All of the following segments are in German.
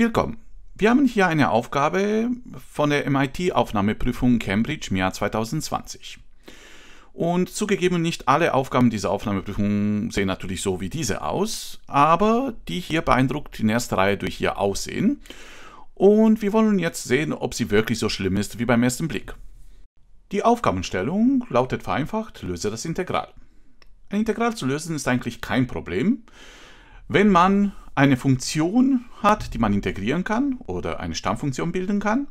Willkommen. Wir haben hier eine Aufgabe von der MIT-Aufnahmeprüfung Cambridge im Jahr 2020. Und zugegeben, nicht alle Aufgaben dieser Aufnahmeprüfung sehen natürlich so wie diese aus, aber die hier beeindruckt in erster Reihe durch ihr Aussehen. Und wir wollen jetzt sehen, ob sie wirklich so schlimm ist wie beim ersten Blick. Die Aufgabenstellung lautet vereinfacht, löse das Integral. Ein Integral zu lösen ist eigentlich kein Problem, wenn man eine Funktion hat, die man integrieren kann oder eine Stammfunktion bilden kann,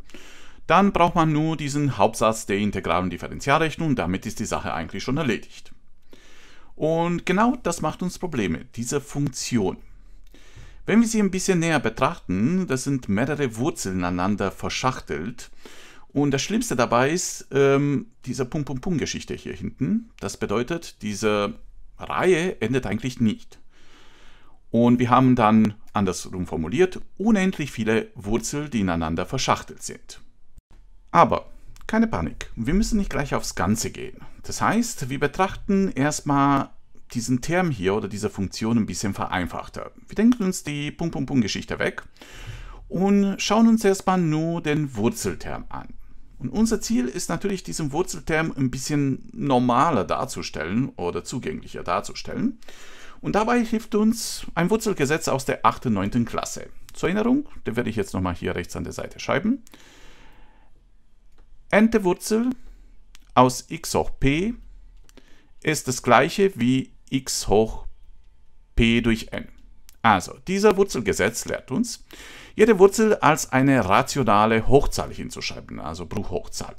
dann braucht man nur diesen Hauptsatz der integralen Differentialrechnung, damit ist die Sache eigentlich schon erledigt. Und genau das macht uns Probleme, diese Funktion. Wenn wir sie ein bisschen näher betrachten, das sind mehrere Wurzeln aneinander verschachtelt. Und das Schlimmste dabei ist ähm, diese Punkt-Punkt-Punkt-Geschichte hier hinten. Das bedeutet, diese Reihe endet eigentlich nicht. Und wir haben dann, andersrum formuliert, unendlich viele Wurzeln, die ineinander verschachtelt sind. Aber keine Panik, wir müssen nicht gleich aufs Ganze gehen. Das heißt, wir betrachten erstmal diesen Term hier oder diese Funktion ein bisschen vereinfachter. Wir denken uns die Punkt, Punkt, Punkt Geschichte weg und schauen uns erstmal nur den Wurzelterm an. Und unser Ziel ist natürlich, diesen Wurzelterm ein bisschen normaler darzustellen oder zugänglicher darzustellen. Und dabei hilft uns ein Wurzelgesetz aus der 8. und 9. Klasse. Zur Erinnerung, den werde ich jetzt nochmal hier rechts an der Seite schreiben. Ente Wurzel aus x hoch p ist das gleiche wie x hoch p durch n. Also, dieser Wurzelgesetz lehrt uns, jede Wurzel als eine rationale Hochzahl hinzuschreiben, also Bruchhochzahl.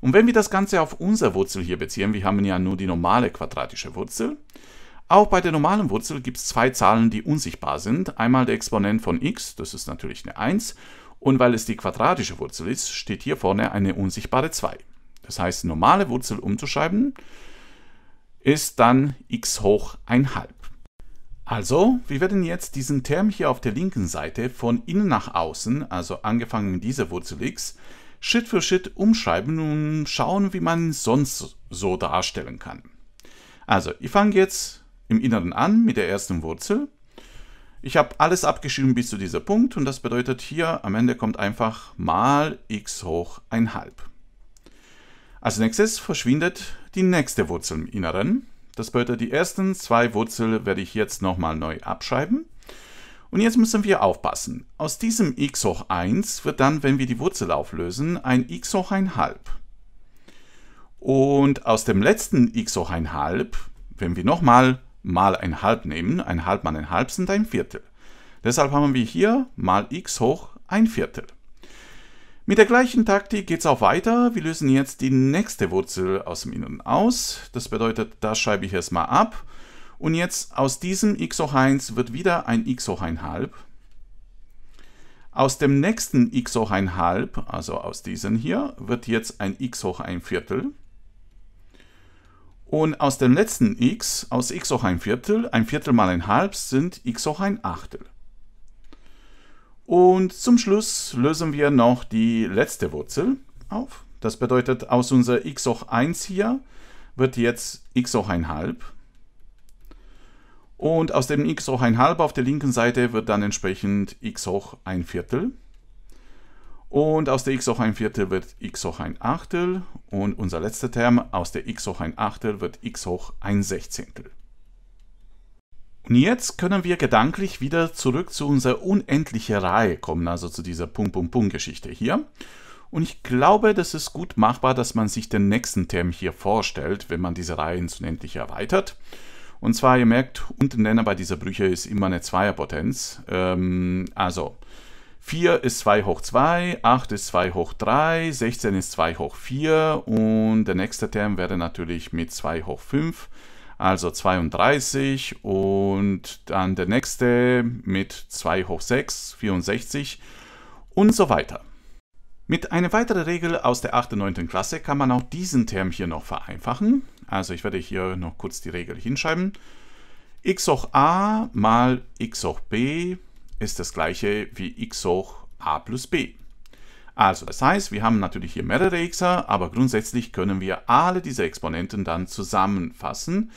Und wenn wir das Ganze auf unsere Wurzel hier beziehen, wir haben ja nur die normale quadratische Wurzel, auch bei der normalen Wurzel gibt es zwei Zahlen, die unsichtbar sind. Einmal der Exponent von x, das ist natürlich eine 1, und weil es die quadratische Wurzel ist, steht hier vorne eine unsichtbare 2. Das heißt, normale Wurzel umzuschreiben ist dann x hoch halb. Also, wir werden jetzt diesen Term hier auf der linken Seite von innen nach außen, also angefangen mit dieser Wurzel x, Schritt für Schritt umschreiben und schauen, wie man sonst so darstellen kann. Also, ich fange jetzt im Inneren an mit der ersten Wurzel. Ich habe alles abgeschrieben bis zu dieser Punkt und das bedeutet hier am Ende kommt einfach mal x hoch ein halb. Als nächstes verschwindet die nächste Wurzel im Inneren. Das bedeutet, die ersten zwei Wurzeln werde ich jetzt nochmal neu abschreiben. Und jetzt müssen wir aufpassen. Aus diesem x hoch 1 wird dann, wenn wir die Wurzel auflösen, ein x hoch ein halb. Und aus dem letzten x hoch ein halb, wenn wir nochmal mal ein Halb nehmen, ein Halb mal ein Halb sind ein Viertel. Deshalb haben wir hier mal x hoch ein Viertel. Mit der gleichen Taktik geht es auch weiter. Wir lösen jetzt die nächste Wurzel aus dem Inneren aus. Das bedeutet, das schreibe ich erstmal ab. Und jetzt aus diesem x hoch 1 wird wieder ein x hoch ein halb. Aus dem nächsten x hoch ein halb, also aus diesem hier, wird jetzt ein x hoch ein Viertel. Und aus dem letzten x, aus x hoch ein Viertel, ein Viertel mal ein Halb sind x hoch ein Achtel. Und zum Schluss lösen wir noch die letzte Wurzel auf. Das bedeutet, aus unser x hoch 1 hier wird jetzt x hoch ein Halb. Und aus dem x hoch ein Halb auf der linken Seite wird dann entsprechend x hoch ein Viertel. Und aus der x hoch ein Viertel wird x hoch ein Achtel. Und unser letzter Term aus der x hoch ein Achtel wird x hoch ein Sechzehntel. Und jetzt können wir gedanklich wieder zurück zu unserer unendlichen Reihe kommen, also zu dieser Punkt-Punkt-Punkt-Geschichte hier. Und ich glaube, das ist gut machbar, dass man sich den nächsten Term hier vorstellt, wenn man diese Reihe ins Unendliche erweitert. Und zwar, ihr merkt, unten Nenner bei dieser Brüche ist immer eine Zweierpotenz. Ähm, also, 4 ist 2 hoch 2, 8 ist 2 hoch 3, 16 ist 2 hoch 4 und der nächste Term wäre natürlich mit 2 hoch 5, also 32 und dann der nächste mit 2 hoch 6, 64 und so weiter. Mit einer weiteren Regel aus der 8. und 9. Klasse kann man auch diesen Term hier noch vereinfachen. Also ich werde hier noch kurz die Regel hinschreiben. x hoch a mal x hoch b ist das gleiche wie x hoch a plus b. Also das heißt, wir haben natürlich hier mehrere xer, aber grundsätzlich können wir alle diese Exponenten dann zusammenfassen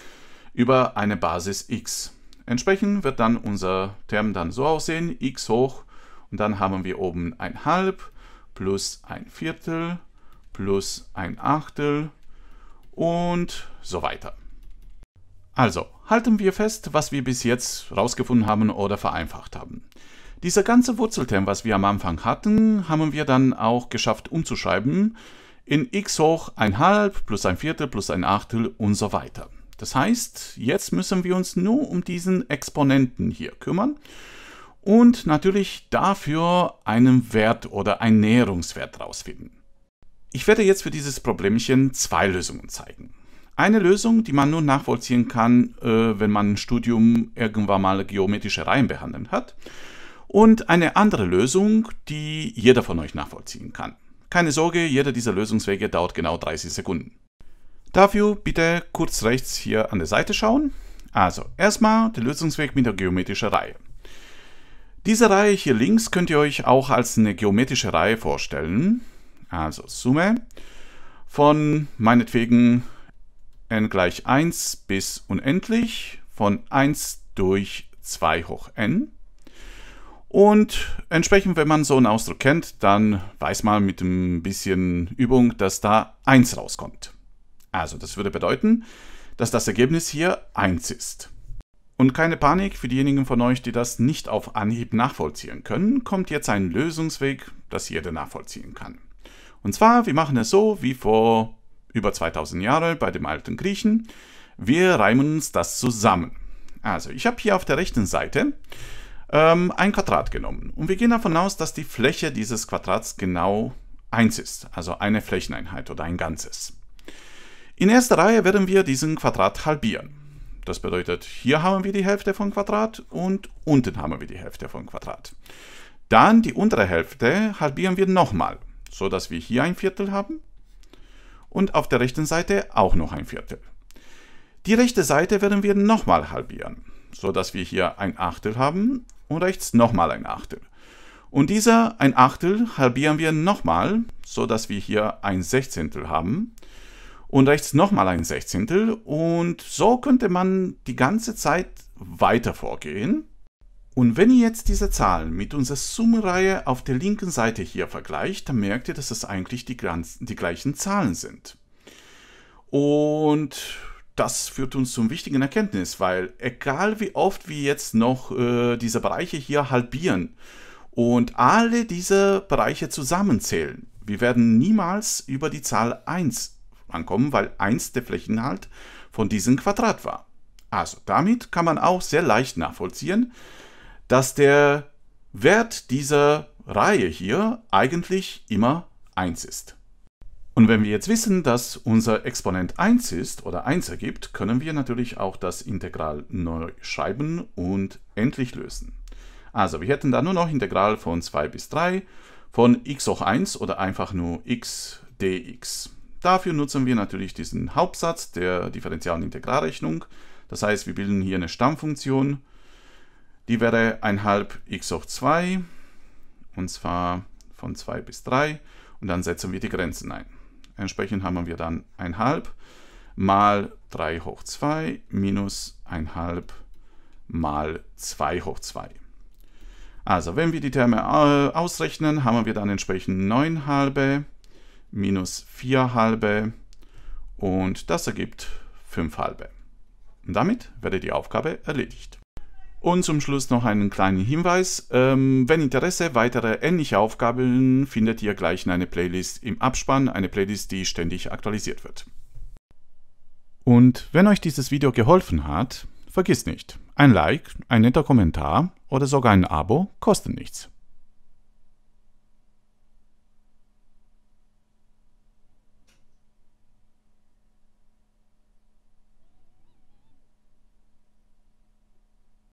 über eine Basis x. Entsprechend wird dann unser Term dann so aussehen, x hoch, und dann haben wir oben ein halb plus ein Viertel plus ein Achtel und so weiter. Also, halten wir fest, was wir bis jetzt rausgefunden haben oder vereinfacht haben. Dieser ganze Wurzelterm, was wir am Anfang hatten, haben wir dann auch geschafft umzuschreiben in x hoch 1,5 plus ein Viertel plus ein Achtel und so weiter. Das heißt, jetzt müssen wir uns nur um diesen Exponenten hier kümmern und natürlich dafür einen Wert oder einen Näherungswert rausfinden. Ich werde jetzt für dieses Problemchen zwei Lösungen zeigen. Eine Lösung, die man nur nachvollziehen kann, äh, wenn man ein Studium irgendwann mal geometrische Reihen behandelt hat. Und eine andere Lösung, die jeder von euch nachvollziehen kann. Keine Sorge, jeder dieser Lösungswege dauert genau 30 Sekunden. Dafür bitte kurz rechts hier an der Seite schauen. Also, erstmal der Lösungsweg mit der geometrischen Reihe. Diese Reihe hier links könnt ihr euch auch als eine geometrische Reihe vorstellen. Also Summe von meinetwegen n gleich 1 bis unendlich von 1 durch 2 hoch n. Und entsprechend, wenn man so einen Ausdruck kennt, dann weiß man mit ein bisschen Übung, dass da 1 rauskommt. Also das würde bedeuten, dass das Ergebnis hier 1 ist. Und keine Panik für diejenigen von euch, die das nicht auf Anhieb nachvollziehen können, kommt jetzt ein Lösungsweg, das jeder nachvollziehen kann. Und zwar, wir machen es so wie vor über 2000 Jahre bei dem alten Griechen. Wir reimen uns das zusammen. Also, ich habe hier auf der rechten Seite ähm, ein Quadrat genommen. Und wir gehen davon aus, dass die Fläche dieses Quadrats genau 1 ist, also eine Flächeneinheit oder ein Ganzes. In erster Reihe werden wir diesen Quadrat halbieren. Das bedeutet, hier haben wir die Hälfte von Quadrat und unten haben wir die Hälfte von Quadrat. Dann die untere Hälfte halbieren wir nochmal, sodass wir hier ein Viertel haben und auf der rechten Seite auch noch ein Viertel. Die rechte Seite werden wir nochmal halbieren, so dass wir hier ein Achtel haben und rechts nochmal ein Achtel. Und dieser ein Achtel halbieren wir nochmal, so dass wir hier ein Sechzehntel haben und rechts nochmal ein Sechzehntel und so könnte man die ganze Zeit weiter vorgehen. Und wenn ihr jetzt diese Zahlen mit unserer Summenreihe auf der linken Seite hier vergleicht, dann merkt ihr, dass das eigentlich die, die gleichen Zahlen sind. Und das führt uns zum wichtigen Erkenntnis, weil egal wie oft wir jetzt noch äh, diese Bereiche hier halbieren und alle diese Bereiche zusammenzählen, wir werden niemals über die Zahl 1 ankommen, weil 1 der Flächeninhalt von diesem Quadrat war. Also damit kann man auch sehr leicht nachvollziehen, dass der Wert dieser Reihe hier eigentlich immer 1 ist. Und wenn wir jetzt wissen, dass unser Exponent 1 ist oder 1 ergibt, können wir natürlich auch das Integral neu schreiben und endlich lösen. Also wir hätten da nur noch Integral von 2 bis 3 von x hoch 1 oder einfach nur x dx. Dafür nutzen wir natürlich diesen Hauptsatz der Differential- und Integralrechnung. Das heißt, wir bilden hier eine Stammfunktion die wäre halb x hoch 2 und zwar von 2 bis 3 und dann setzen wir die Grenzen ein. Entsprechend haben wir dann halb mal 3 hoch 2 minus halb mal 2 hoch 2. Also wenn wir die Terme äh, ausrechnen, haben wir dann entsprechend 9 halbe minus 4 halbe und das ergibt 5 halbe. Und damit wäre die Aufgabe erledigt. Und zum Schluss noch einen kleinen Hinweis. Ähm, wenn Interesse, weitere ähnliche Aufgaben findet ihr gleich in einer Playlist im Abspann, eine Playlist, die ständig aktualisiert wird. Und wenn euch dieses Video geholfen hat, vergisst nicht, ein Like, ein netter Kommentar oder sogar ein Abo kosten nichts.